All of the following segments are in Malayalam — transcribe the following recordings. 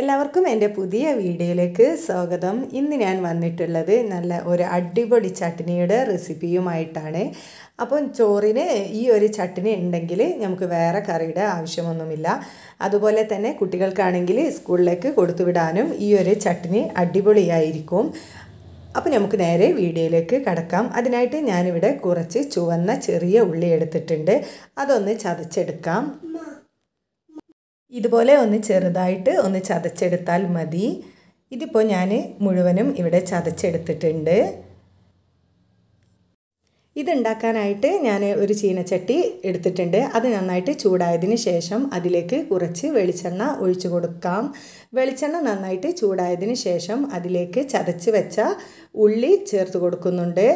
എല്ലാവർക്കും എൻ്റെ പുതിയ വീഡിയോയിലേക്ക് സ്വാഗതം ഇന്ന് ഞാൻ വന്നിട്ടുള്ളത് നല്ല ഒരു അടിപൊളി ചട്നിയുടെ റെസിപ്പിയുമായിട്ടാണ് അപ്പം ചോറിന് ഈ ഒരു ചട്നി ഉണ്ടെങ്കിൽ നമുക്ക് വേറെ കറിയുടെ ആവശ്യമൊന്നുമില്ല അതുപോലെ തന്നെ കുട്ടികൾക്കാണെങ്കിൽ സ്കൂളിലേക്ക് കൊടുത്തുവിടാനും ഈ ഒരു ചട്നി അടിപൊളിയായിരിക്കും അപ്പോൾ നമുക്ക് നേരെ വീഡിയോയിലേക്ക് കടക്കാം അതിനായിട്ട് ഞാനിവിടെ കുറച്ച് ചുവന്ന ചെറിയ ഉള്ളി എടുത്തിട്ടുണ്ട് അതൊന്ന് ചതച്ചെടുക്കാം ഇതുപോലെ ഒന്ന് ചെറുതായിട്ട് ഒന്ന് ചതച്ചെടുത്താൽ മതി ഇതിപ്പോൾ ഞാൻ മുഴുവനും ഇവിടെ ചതച്ചെടുത്തിട്ടുണ്ട് ഇതുണ്ടാക്കാനായിട്ട് ഞാൻ ഒരു ചീനച്ചട്ടി എടുത്തിട്ടുണ്ട് അത് നന്നായിട്ട് ചൂടായതിന് ശേഷം അതിലേക്ക് കുറച്ച് വെളിച്ചെണ്ണ ഒഴിച്ചു കൊടുക്കാം വെളിച്ചെണ്ണ നന്നായിട്ട് ചൂടായതിന് ശേഷം അതിലേക്ക് ചതച്ച് വെച്ച ഉള്ളി ചേർത്ത് കൊടുക്കുന്നുണ്ട്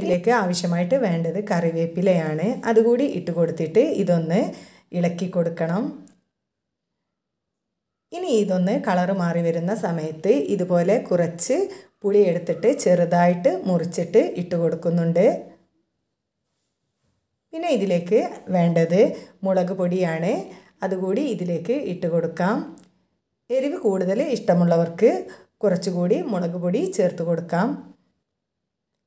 ഇതിലേക്ക് ആവശ്യമായിട്ട് വേണ്ടത് കറിവേപ്പിലയാണ് അതുകൂടി ഇട്ട് കൊടുത്തിട്ട് ഇതൊന്ന് ഇളക്കി കൊടുക്കണം ഇനി ഇതൊന്ന് കളറ് മാറി വരുന്ന സമയത്ത് ഇതുപോലെ കുറച്ച് പുളി എടുത്തിട്ട് ചെറുതായിട്ട് മുറിച്ചിട്ട് ഇട്ട് കൊടുക്കുന്നുണ്ട് പിന്നെ ഇതിലേക്ക് വേണ്ടത് മുളക് പൊടിയാണ് അതുകൂടി ഇതിലേക്ക് ഇട്ട് കൊടുക്കാം എരിവ് കൂടുതൽ ഇഷ്ടമുള്ളവർക്ക് കുറച്ചുകൂടി മുളക് പൊടി ചേർത്ത് കൊടുക്കാം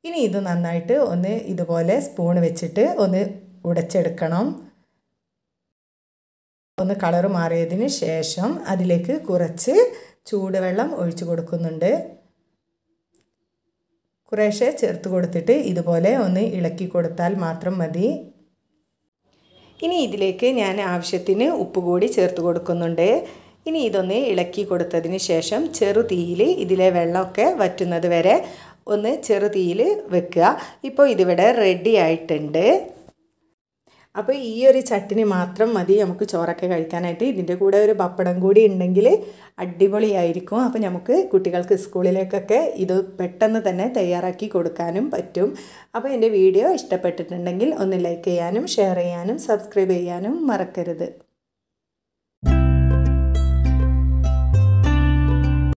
ഇനി ഇത് നന്നായിട്ട് ഒന്ന് ഇതുപോലെ സ്പൂൺ വെച്ചിട്ട് ഒന്ന് ഉടച്ചെടുക്കണം ഒന്ന് കളർ മാറിയതിന് ശേഷം അതിലേക്ക് കുറച്ച് ചൂടുവെള്ളം ഒഴിച്ചു കൊടുക്കുന്നുണ്ട് കുറേശ്ശെ ചേർത്ത് കൊടുത്തിട്ട് ഇതുപോലെ ഒന്ന് ഇളക്കി കൊടുത്താൽ മാത്രം മതി ഇനി ഇതിലേക്ക് ഞാൻ ആവശ്യത്തിന് ഉപ്പ് കൂടി ചേർത്ത് കൊടുക്കുന്നുണ്ട് ഇനി ഇതൊന്ന് ഇളക്കി കൊടുത്തതിന് ശേഷം ചെറുതീയിൽ ഇതിലെ വെള്ളമൊക്കെ വറ്റുന്നത് വരെ ഒന്ന് ചെറുതീയിൽ വെക്കുക ഇപ്പോൾ ഇതിവിടെ റെഡി ആയിട്ടുണ്ട് അപ്പോൾ ഈ ഒരു ചട്ടിനി മാത്രം മതി നമുക്ക് ചോറൊക്കെ കഴിക്കാനായിട്ട് ഇതിൻ്റെ കൂടെ ഒരു പപ്പടം കൂടി ഉണ്ടെങ്കിൽ അടിപൊളിയായിരിക്കും അപ്പോൾ നമുക്ക് കുട്ടികൾക്ക് സ്കൂളിലേക്കൊക്കെ ഇത് പെട്ടെന്ന് തന്നെ തയ്യാറാക്കി കൊടുക്കാനും പറ്റും അപ്പോൾ എൻ്റെ വീഡിയോ ഇഷ്ടപ്പെട്ടിട്ടുണ്ടെങ്കിൽ ഒന്ന് ലൈക്ക് ചെയ്യാനും ഷെയർ ചെയ്യാനും സബ്സ്ക്രൈബ് ചെയ്യാനും മറക്കരുത്